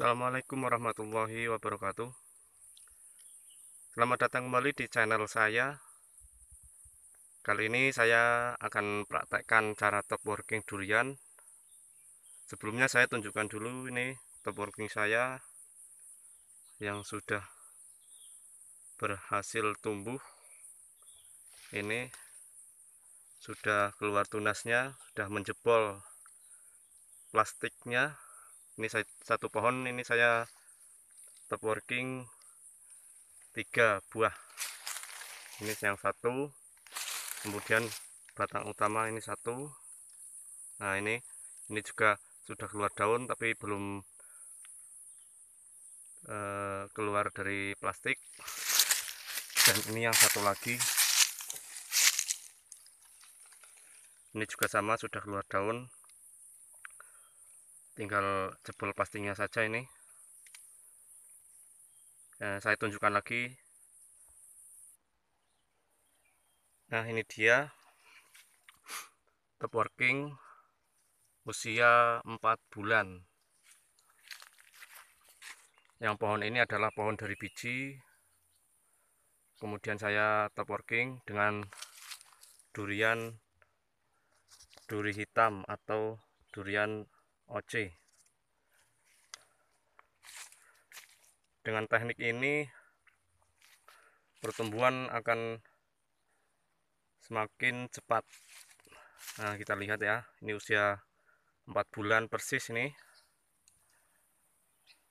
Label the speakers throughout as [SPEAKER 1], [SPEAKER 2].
[SPEAKER 1] Assalamualaikum warahmatullahi wabarakatuh Selamat datang kembali di channel saya Kali ini saya akan praktekkan cara top working durian Sebelumnya saya tunjukkan dulu ini top working saya Yang sudah berhasil tumbuh Ini sudah keluar tunasnya, sudah menjebol plastiknya ini saya, satu pohon ini saya top working tiga buah ini yang satu kemudian batang utama ini satu nah ini ini juga sudah keluar daun tapi belum uh, keluar dari plastik dan ini yang satu lagi ini juga sama sudah keluar daun tinggal jebol pastinya saja ini nah, saya tunjukkan lagi nah ini dia top working usia 4 bulan yang pohon ini adalah pohon dari biji kemudian saya top working dengan durian duri hitam atau durian OC dengan teknik ini pertumbuhan akan semakin cepat nah kita lihat ya ini usia 4 bulan persis ini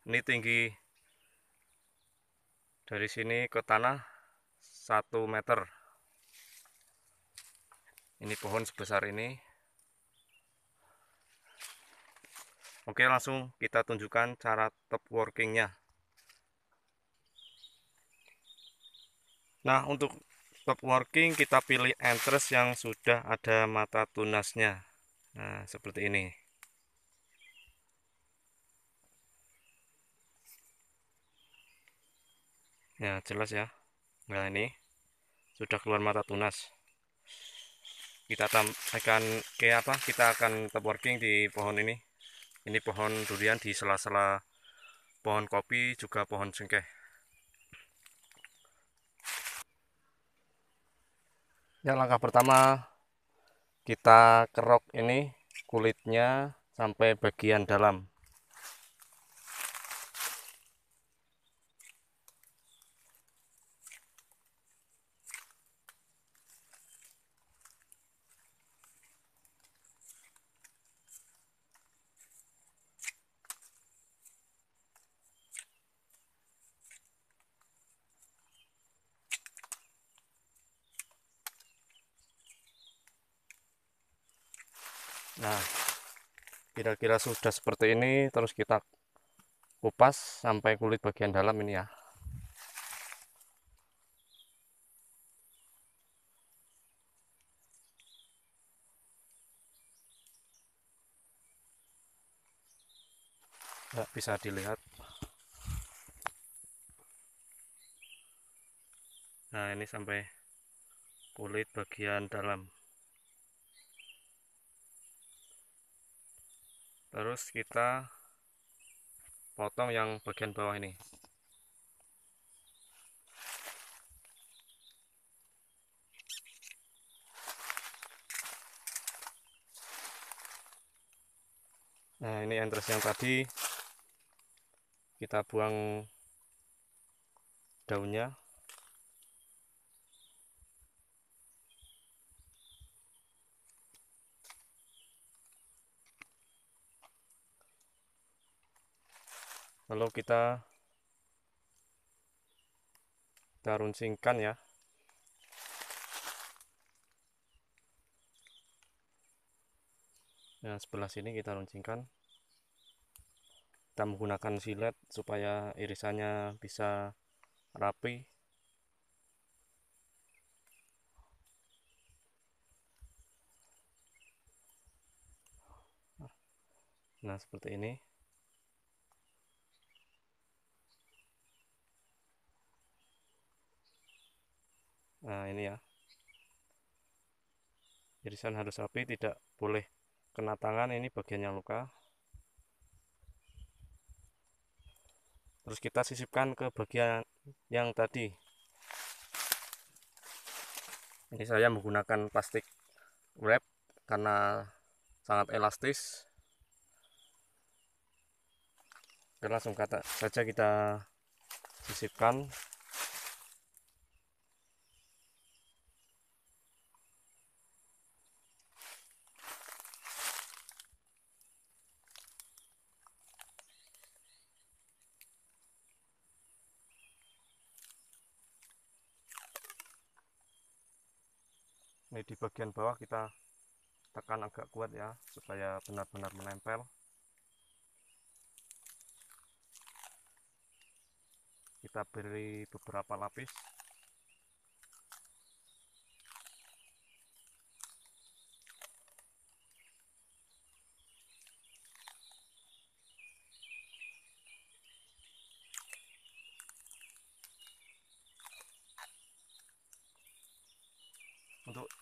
[SPEAKER 1] ini tinggi dari sini ke tanah 1 meter ini pohon sebesar ini Oke langsung kita tunjukkan cara top workingnya Nah untuk top working kita pilih entres yang sudah ada mata tunasnya Nah seperti ini Ya jelas ya Nah ini sudah keluar mata tunas kita akan kayak apa kita akan top working di pohon ini ini pohon durian di sela-sela pohon kopi juga pohon cengkeh ya langkah pertama kita kerok ini kulitnya sampai bagian dalam nah kira-kira sudah seperti ini terus kita kupas sampai kulit bagian dalam ini ya nggak bisa dilihat nah ini sampai kulit bagian dalam terus kita potong yang bagian bawah ini nah ini yang terus yang tadi kita buang daunnya lalu kita kita runcingkan ya nah sebelah sini kita runcingkan kita menggunakan silet supaya irisannya bisa rapi nah seperti ini ini ya irisan harus rapi tidak boleh kena tangan ini bagian yang luka terus kita sisipkan ke bagian yang tadi ini saya menggunakan plastik wrap karena sangat elastis Oke, langsung kata saja kita sisipkan ini di bagian bawah kita tekan agak kuat ya supaya benar-benar menempel kita beri beberapa lapis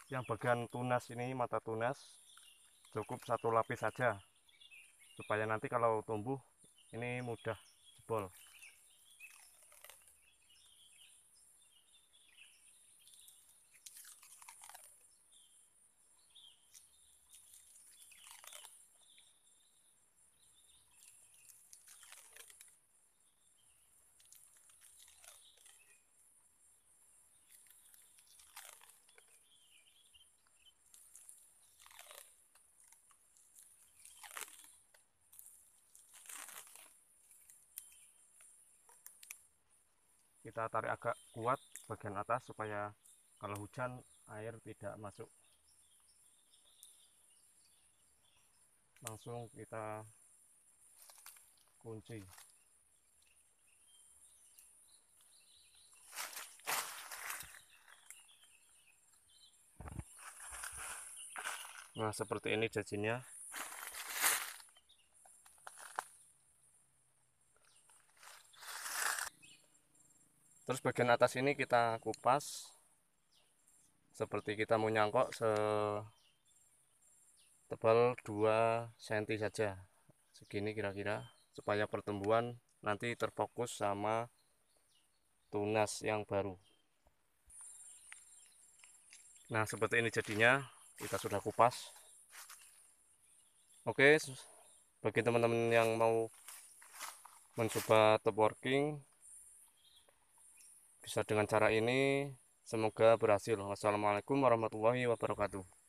[SPEAKER 1] yang bagian tunas ini mata tunas cukup satu lapis saja supaya nanti kalau tumbuh ini mudah jebol kita tarik agak kuat bagian atas supaya kalau hujan air tidak masuk langsung kita kunci nah seperti ini jajinya terus bagian atas ini kita kupas seperti kita mau nyangkok se tebal 2 cm saja segini kira-kira supaya pertumbuhan nanti terfokus sama tunas yang baru nah seperti ini jadinya kita sudah kupas oke bagi teman-teman yang mau mencoba top working bisa dengan cara ini semoga berhasil wassalamualaikum warahmatullahi wabarakatuh